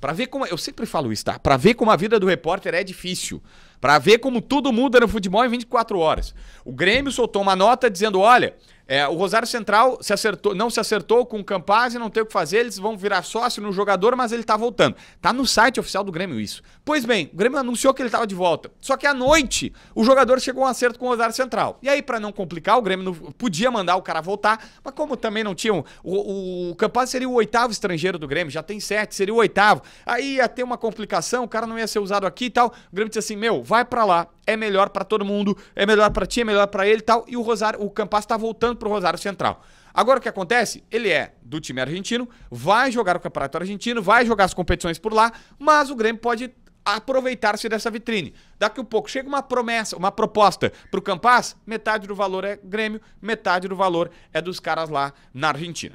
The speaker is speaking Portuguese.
Para ver como. Eu sempre falo isso, tá? Para ver como a vida do repórter é difícil. Para ver como tudo muda no futebol em 24 horas. O Grêmio soltou uma nota dizendo: olha, é, o Rosário Central se acertou, não se acertou com o e não tem o que fazer, eles vão virar sócio no jogador, mas ele tá voltando. Tá no site oficial do Grêmio isso. Pois bem, o Grêmio anunciou que ele estava de volta. Só que à noite, o jogador chegou a um acerto com o Rosário Central. E aí, para não complicar, o Grêmio não, podia mandar o cara voltar, mas como também não tinham. O, o, o seria o oitavo estrangeiro do Grêmio, já tem sete, seria o oitavo. Aí ia ter uma complicação, o cara não ia ser usado aqui e tal. O Grêmio disse assim: meu, vai para lá é melhor para todo mundo, é melhor para ti, é melhor para ele e tal. E o Rosário, o Campas está voltando para o Rosário Central. Agora o que acontece? Ele é do time argentino, vai jogar o Campeonato Argentino, vai jogar as competições por lá, mas o Grêmio pode aproveitar-se dessa vitrine. Daqui a pouco chega uma promessa, uma proposta para o Campas, metade do valor é Grêmio, metade do valor é dos caras lá na Argentina.